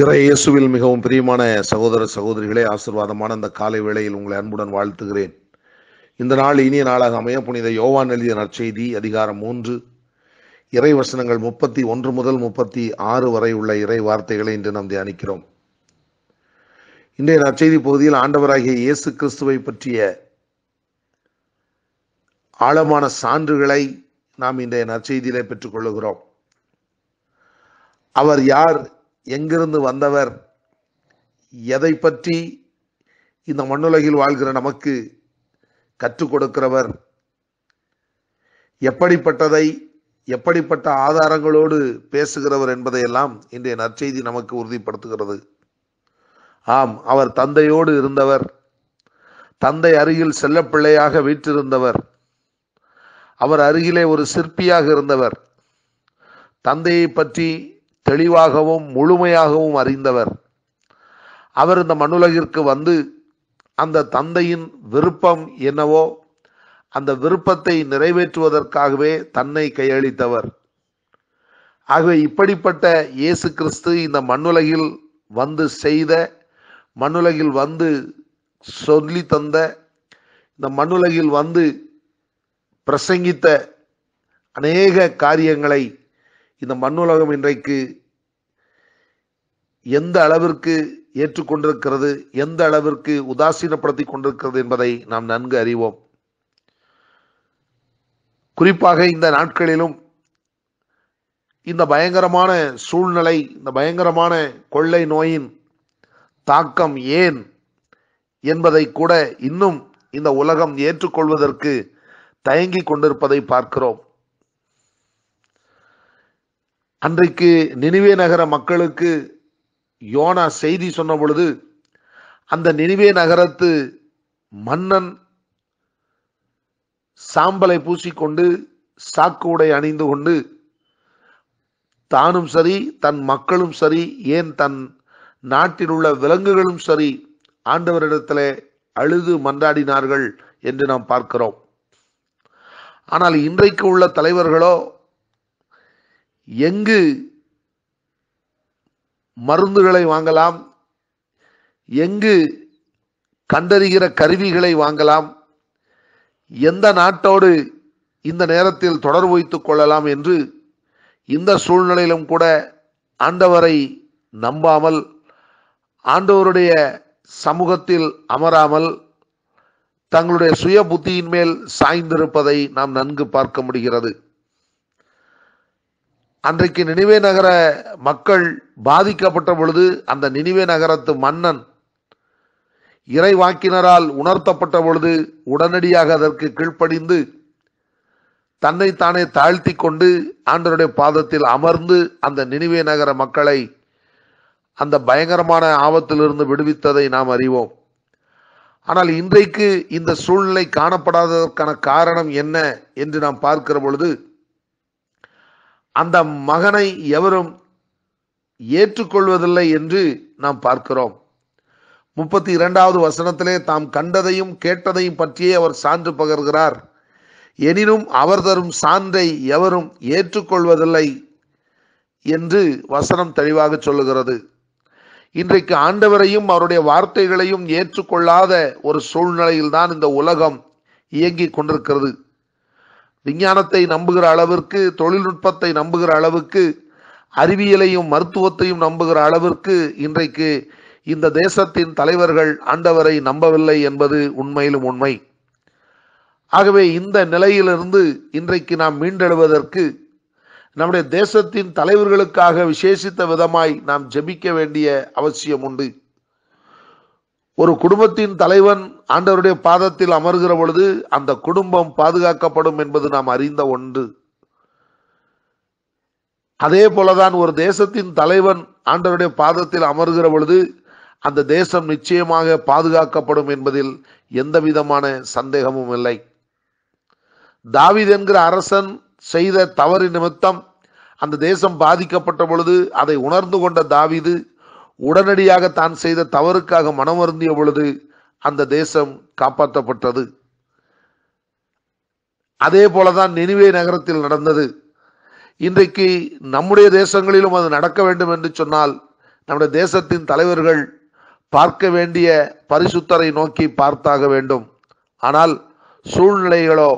இறை இயேசுவில் மிகவும் பிரியமான சகோதர சகோதரிகளே ஆசிர்வாதமான அந்த காலை வேளையில் உங்களை அன்புடன் வாழ்த்துகிறேன் இந்த நாள் இனிய நாளாக அமைய புனித யோவான் எழுதிய நற்செய்தி அதிகாரம் மூன்று இறை வசனங்கள் முப்பத்தி ஒன்று முதல் முப்பத்தி ஆறு வரை உள்ள இறை வார்த்தைகளை இன்று நாம் தியானிக்கிறோம் இன்றைய நற்செய்தி பகுதியில் ஆண்டவராகிய இயேசு கிறிஸ்துவை பற்றிய ஆழமான சான்றுகளை நாம் இன்றைய நற்செய்தியிலே பெற்றுக்கொள்ளுகிறோம் அவர் யார் எங்கிருந்து வந்தவர் எதை பற்றி இந்த மண்ணுலகில் வாழ்கிற நமக்கு கற்றுக் கொடுக்கிறவர் எப்படிப்பட்டதை எப்படிப்பட்ட ஆதாரங்களோடு பேசுகிறவர் என்பதையெல்லாம் இன்றைய நற்செய்தி நமக்கு உறுதிப்படுத்துகிறது ஆம் அவர் தந்தையோடு இருந்தவர் தந்தை அருகில் செல்ல பிள்ளையாக வீற்றிருந்தவர் அவர் அருகிலே ஒரு சிற்பியாக இருந்தவர் தந்தையை பற்றி தெளிவாகவும் முழுமையாகவும் அறிந்தவர் அவர் இந்த மண்ணுலகிற்கு வந்து அந்த தந்தையின் விருப்பம் என்னவோ அந்த விருப்பத்தை நிறைவேற்றுவதற்காகவே தன்னை கையளித்தவர் ஆகவே இப்படிப்பட்ட இயேசு கிறிஸ்து இந்த மண்ணுலகில் வந்து செய்த மண்ணுலகில் வந்து சொல்லி தந்த இந்த மண்ணுலகில் வந்து பிரசங்கித்த அநேக காரியங்களை இந்த மண்ணுலகம் இன்றைக்கு எந்த அளவிற்கு ஏற்றுக்கொண்டிருக்கிறது எந்த அளவிற்கு உதாசீனப்படுத்தி கொண்டிருக்கிறது என்பதை நாம் நன்கு அறிவோம் குறிப்பாக இந்த நாட்களிலும் இந்த பயங்கரமான சூழ்நிலை இந்த பயங்கரமான கொள்ளை நோயின் தாக்கம் ஏன் என்பதை கூட இன்னும் இந்த உலகம் ஏற்றுக்கொள்வதற்கு தயங்கி கொண்டிருப்பதை பார்க்கிறோம் அன்றைக்கு நினைவே நகர மக்களுக்கு யோனா செய்தி சொன்ன பொழுது அந்த நினைவே நகரத்து மன்னன் சாம்பலை பூசிக்கொண்டு சாக்கு உடை அணிந்து கொண்டு தானும் சரி தன் மக்களும் சரி ஏன் தன் நாட்டில் உள்ள விலங்குகளும் சரி ஆண்டவரிடத்தில் அழுது மன்றாடினார்கள் என்று நாம் பார்க்கிறோம் ஆனால் இன்றைக்கு உள்ள தலைவர்களோ எங்கு மருந்துகளை வாங்கலாம் எங்கு கண்டறிகிற கருவிகளை வாங்கலாம் எந்த நாட்டோடு இந்த நேரத்தில் தொடர்பு வைத்துக் கொள்ளலாம் என்று இந்த சூழ்நிலையிலும் கூட ஆண்டவரை நம்பாமல் ஆண்டவருடைய சமூகத்தில் அமராமல் தங்களுடைய சுய புத்தியின் மேல் சாய்ந்திருப்பதை நாம் நன்கு பார்க்க முடிகிறது அன்றைக்கு நினைவே நகர மக்கள் பாதிக்கப்பட்ட பொழுது அந்த நினைவே நகரத்து மன்னன் இறைவாக்கினரால் உணர்த்தப்பட்ட பொழுது உடனடியாக அதற்கு கீழ்ப்படிந்து தன்னை தானே தாழ்த்தி கொண்டு ஆண்டருடைய பாதத்தில் அமர்ந்து அந்த நினைவே நகர மக்களை அந்த பயங்கரமான ஆபத்திலிருந்து விடுவித்ததை நாம் அறிவோம் ஆனால் இன்றைக்கு இந்த சூழ்நிலை காணப்படாததற்கான காரணம் என்ன என்று நாம் பார்க்கிற பொழுது அந்த மகனை எவரும் ஏற்றுக்கொள்வதில்லை என்று நாம் பார்க்கிறோம் முப்பத்தி இரண்டாவது வசனத்திலே தாம் கண்டதையும் கேட்டதையும் பற்றியே அவர் சான்று பகர்கிறார் எனினும் அவர் தரும் சான்றை எவரும் ஏற்றுக்கொள்வதில்லை என்று வசனம் தெளிவாக சொல்லுகிறது இன்றைக்கு ஆண்டவரையும் அவருடைய வார்த்தைகளையும் ஏற்றுக்கொள்ளாத ஒரு சூழ்நிலையில்தான் இந்த உலகம் இயங்கிக் கொண்டிருக்கிறது விஞ்ஞானத்தை நம்புகிற அளவிற்கு தொழில்நுட்பத்தை நம்புகிற அளவுக்கு அறிவியலையும் மருத்துவத்தையும் நம்புகிற அளவிற்கு இன்றைக்கு இந்த தேசத்தின் தலைவர்கள் ஆண்டவரை நம்பவில்லை என்பது உண்மையிலும் உண்மை ஆகவே இந்த நிலையிலிருந்து இன்றைக்கு நாம் மீண்டெழுவதற்கு நம்முடைய தேசத்தின் தலைவர்களுக்காக விசேஷித்த விதமாய் நாம் ஜெபிக்க வேண்டிய அவசியம் உண்டு ஒரு குடும்பத்தின் தலைவன் ஆண்டவருடைய பாதத்தில் அமர்கிற பொழுது அந்த குடும்பம் பாதுகாக்கப்படும் என்பது நாம் அறிந்த ஒன்று அதே போலதான் ஒரு தேசத்தின் தலைவன் ஆண்டவருடைய பாதத்தில் அமர்கிற பொழுது அந்த தேசம் நிச்சயமாக பாதுகாக்கப்படும் என்பதில் எந்த விதமான சந்தேகமும் இல்லை தாவித் என்கிற அரசன் செய்த தவறு நிமித்தம் அந்த தேசம் பாதிக்கப்பட்ட பொழுது அதை உணர்ந்து கொண்ட தாவிது உடனடியாக தான் செய்த தவறுக்காக மனம் வருந்திய பொழுது அந்த தேசம் காப்பாற்றப்பட்டது அதே போலதான் நினைவே நகரத்தில் நடந்தது இன்றைக்கு நம்முடைய தேசங்களிலும் அது நடக்க வேண்டும் என்று சொன்னால் நம்முடைய தேசத்தின் தலைவர்கள் பார்க்க வேண்டிய பரிசுத்தரை நோக்கி பார்த்தாக வேண்டும் ஆனால் சூழ்நிலைகளோ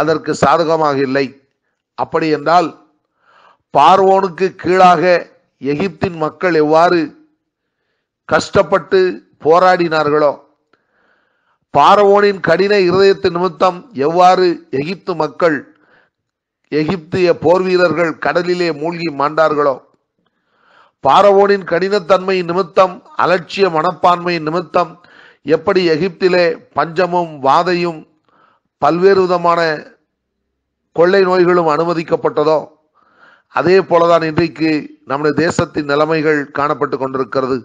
அதற்கு சாதகமாக இல்லை அப்படி என்றால் பார்வோனுக்கு கீழாக எகிப்தின் மக்கள் எவ்வாறு கஷ்டப்பட்டு போராடினார்களோ பாரவோனின் கடின இருதயத்து நிமித்தம் எவ்வாறு எகிப்து மக்கள் எகிப்திய போர் வீரர்கள் கடலிலே மூழ்கி மாண்டார்களோ பாரவோனின் கடினத்தன்மை நிமித்தம் அலட்சிய மனப்பான்மை நிமித்தம் எப்படி எகிப்திலே பஞ்சமும் வாதையும் பல்வேறு விதமான கொள்ளை நோய்களும் அனுமதிக்கப்பட்டதோ அதே போலதான் இன்றைக்கு நம்முடைய தேசத்தின் நிலைமைகள் காணப்பட்டு கொண்டிருக்கிறது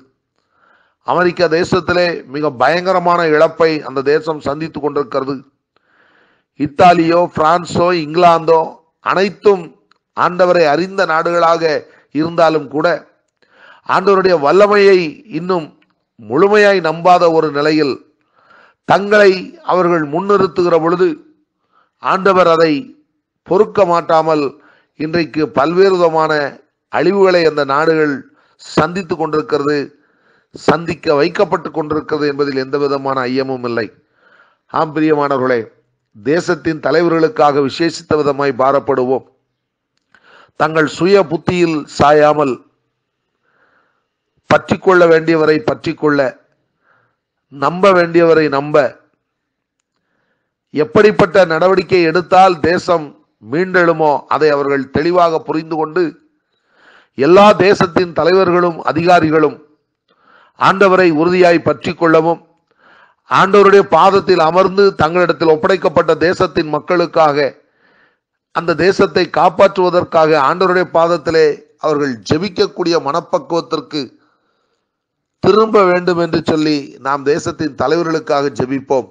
அமெரிக்க தேசத்திலே மிக பயங்கரமான இழப்பை அந்த தேசம் சந்தித்து கொண்டிருக்கிறது இத்தாலியோ பிரான்ஸோ இங்கிலாந்தோ அனைத்தும் ஆண்டவரை அறிந்த நாடுகளாக இருந்தாலும் கூட ஆண்டவருடைய வல்லமையை இன்னும் முழுமையாய் நம்பாத ஒரு நிலையில் தங்களை அவர்கள் முன்னிறுத்துகிற பொழுது ஆண்டவர் அதை பொறுக்க மாட்டாமல் இன்றைக்கு பல்வேறு விதமான அழிவுகளை அந்த நாடுகள் சந்தித்து கொண்டிருக்கிறது சந்திக்க வைக்கப்பட்டு கொண்டிருக்கிறது என்பதில் எந்த விதமான ஐயமும் இல்லை ஆம் பிரியமானவர்களே தேசத்தின் தலைவர்களுக்காக விசேஷித்த விதமாய் பாரப்படுவோம் தங்கள் சுய புத்தியில் சாயாமல் பற்றி கொள்ள வேண்டியவரை பற்றி கொள்ள நம்ப வேண்டியவரை நம்ப எப்படிப்பட்ட நடவடிக்கை எடுத்தால் தேசம் மீண்டெழுமோ அதை அவர்கள் தெளிவாக புரிந்து கொண்டு எல்லா தேசத்தின் தலைவர்களும் அதிகாரிகளும் ஆண்டவரை உறுதியாய் பற்றி கொள்ளவும் ஆண்டவருடைய பாதத்தில் அமர்ந்து தங்களிடத்தில் ஒப்படைக்கப்பட்ட தேசத்தின் மக்களுக்காக அந்த தேசத்தை காப்பாற்றுவதற்காக ஆண்டவருடைய பாதத்திலே அவர்கள் ஜெபிக்கக்கூடிய மனப்பக்குவத்திற்கு திரும்ப வேண்டும் என்று சொல்லி நாம் தேசத்தின் தலைவர்களுக்காக ஜெபிப்போம்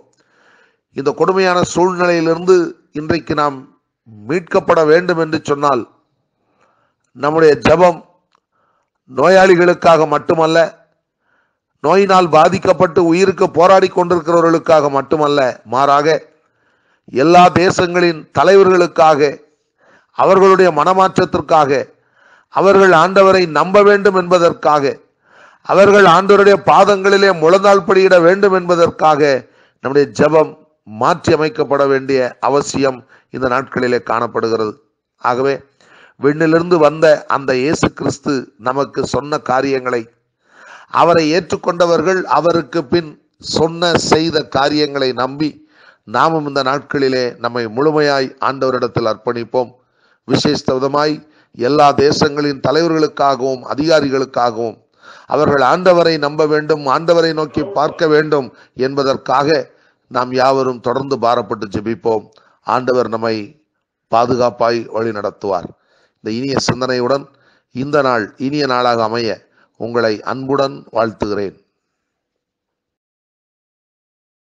இந்த கொடுமையான சூழ்நிலையிலிருந்து இன்றைக்கு நாம் மீட்கப்பட வேண்டும் என்று சொன்னால் நம்முடைய ஜபம் நோயாளிகளுக்காக மட்டுமல்ல நோயினால் பாதிக்கப்பட்டு உயிருக்கு போராடி கொண்டிருக்கிறவர்களுக்காக மட்டுமல்ல மாறாக எல்லா தேசங்களின் தலைவர்களுக்காக அவர்களுடைய மனமாற்றத்திற்காக அவர்கள் ஆண்டவரை நம்ப வேண்டும் என்பதற்காக அவர்கள் ஆண்டவருடைய பாதங்களிலே முழந்தால் படியிட வேண்டும் என்பதற்காக நம்முடைய ஜபம் மாற்றி அமைக்கப்பட வேண்டிய அவசியம் இந்த நாட்களிலே காணப்படுகிறது ஆகவே விண்ணிலிருந்து வந்த அந்த இயேசு கிறிஸ்து நமக்கு சொன்ன காரியங்களை அவரை ஏற்றுக்கொண்டவர்கள் அவருக்கு பின் சொன்ன செய்த காரியங்களை நம்பி நாமும் இந்த நாட்களிலே நம்மை முழுமையாய் ஆண்டவரிடத்தில் அர்ப்பணிப்போம் விசேஷ விதமாய் எல்லா தேசங்களின் தலைவர்களுக்காகவும் அதிகாரிகளுக்காகவும் அவர்கள் ஆண்டவரை நம்ப வேண்டும் ஆண்டவரை நோக்கி பார்க்க வேண்டும் என்பதற்காக நாம் யாவரும் தொடர்ந்து பாரப்பட்டு ஜெபிப்போம் ஆண்டவர் நம்மை பாதுகாப்பாய் வழி நடத்துவார் இந்த இனிய சிந்தனையுடன் இந்த நாள் இனிய நாளாக அமைய உங்களை அன்புடன் வாழ்த்துகிறேன்